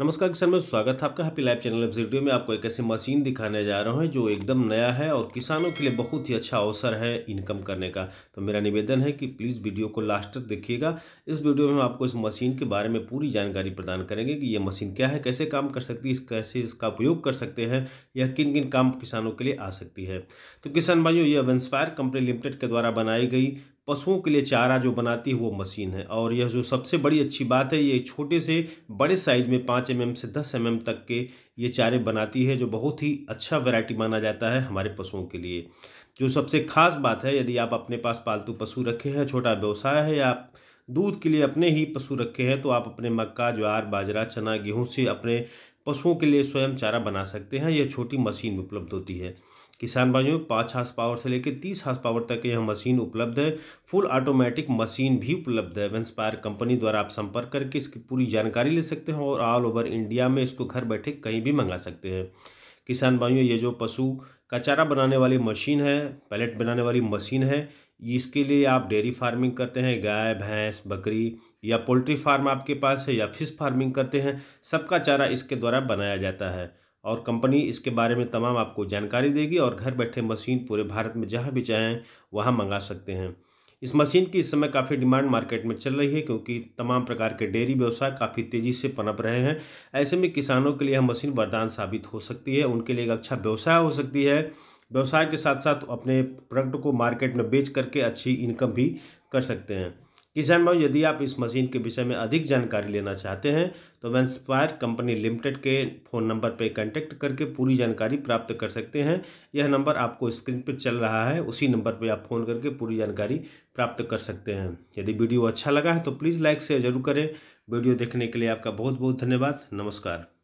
नमस्कार किसान में स्वागत है आपका हैप्पी लाइफ चैनल वीडियो में आपको एक ऐसी मशीन दिखाने जा रहा हूं जो एकदम नया है और किसानों के लिए बहुत ही अच्छा अवसर है इनकम करने का तो मेरा निवेदन है कि प्लीज़ वीडियो को लास्ट तक देखिएगा इस वीडियो में हम आपको इस मशीन के बारे में पूरी जानकारी प्रदान करेंगे कि ये मशीन क्या है कैसे काम कर सकती है इस कैसे इसका उपयोग कर सकते हैं या किन किन काम किसानों के लिए आ सकती है तो किसान भाइयों ये वेंसफायर कंपनी लिमिटेड के द्वारा बनाई गई पशुओं के लिए चारा जो बनाती है वो मशीन है और यह जो सबसे बड़ी अच्छी बात है ये छोटे से बड़े साइज़ में पाँच एम से दस एम तक के ये चारे बनाती है जो बहुत ही अच्छा वैरायटी माना जाता है हमारे पशुओं के लिए जो सबसे ख़ास बात है यदि आप अपने पास पालतू पशु रखे हैं छोटा व्यवसाय है या आप दूध के लिए अपने ही पशु रखे हैं तो आप अपने मक्का ज्वार बाजरा चना गेहूँ से अपने पशुओं के लिए स्वयं चारा बना सकते हैं यह छोटी मशीन उपलब्ध होती है किसान भाइयों पाँच हाथ पावर से लेकर तीस हाथ पावर तक यह मशीन उपलब्ध है फुल ऑटोमेटिक मशीन भी उपलब्ध है वेंसपायर कंपनी द्वारा आप संपर्क करके इसकी पूरी जानकारी ले सकते हैं और ऑल ओवर इंडिया में इसको घर बैठे कहीं भी मंगा सकते हैं किसान भाइयों ये जो पशु का चारा बनाने वाली मशीन है पैलेट बनाने वाली मशीन है इसके लिए आप डेयरी फार्मिंग करते हैं गाय भैंस बकरी या पोल्ट्री फार्म आपके पास है या फिश फार्मिंग करते हैं सबका चारा इसके द्वारा बनाया जाता है और कंपनी इसके बारे में तमाम आपको जानकारी देगी और घर बैठे मशीन पूरे भारत में जहाँ भी चाहें वहाँ मंगा सकते हैं इस मशीन की इस समय काफ़ी डिमांड मार्केट में चल रही है क्योंकि तमाम प्रकार के डेयरी व्यवसाय काफ़ी तेज़ी से पनप रहे हैं ऐसे में किसानों के लिए यह मशीन वरदान साबित हो सकती है उनके लिए एक अच्छा व्यवसाय हो सकती है व्यवसाय के साथ साथ अपने प्रोडक्ट को मार्केट में बेच करके अच्छी इनकम भी कर सकते हैं किसान भाई यदि आप इस मशीन के विषय में अधिक जानकारी लेना चाहते हैं तो वेंसपायर कंपनी लिमिटेड के फ़ोन नंबर पर कॉन्टैक्ट करके पूरी जानकारी प्राप्त कर सकते हैं यह नंबर आपको स्क्रीन पर चल रहा है उसी नंबर पर आप फ़ोन करके पूरी जानकारी प्राप्त कर सकते हैं यदि वीडियो अच्छा लगा है तो प्लीज़ लाइक शेयर जरूर करें वीडियो देखने के लिए आपका बहुत बहुत धन्यवाद नमस्कार